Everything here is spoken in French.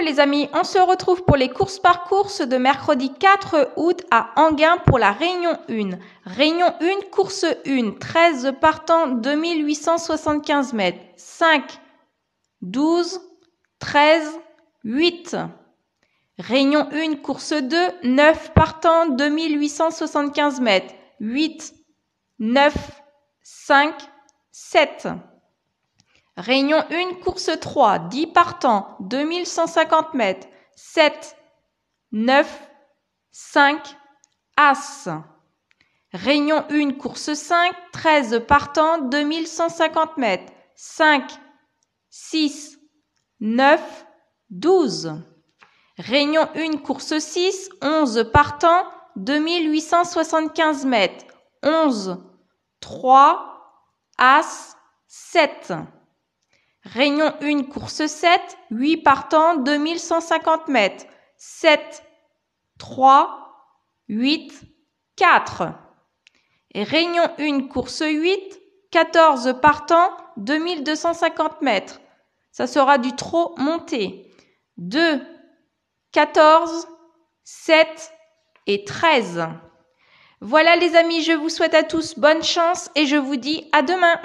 les amis, on se retrouve pour les courses par course de mercredi 4 août à Anguin pour la Réunion 1. Réunion 1, course 1, 13 partants, 2875 mètres, 5, 12, 13, 8. Réunion 1, course 2, 9 partants, 2875 mètres, 8, 9, 5, 7. Réunion 1, course 3, 10 partants, 2150 mètres, 7, 9, 5, As. Réunion 1, course 5, 13 partants, 2150 mètres, 5, 6, 9, 12. Réunion 1, course 6, 11 partants, 2875 mètres, 11, 3, As, 7. Réunion 1, course 7, 8 partants, 2150 mètres. 7, 3, 8, 4. Réunion 1, course 8, 14 partants, 2250 mètres. Ça sera du trop monté. 2, 14, 7 et 13. Voilà les amis, je vous souhaite à tous bonne chance et je vous dis à demain.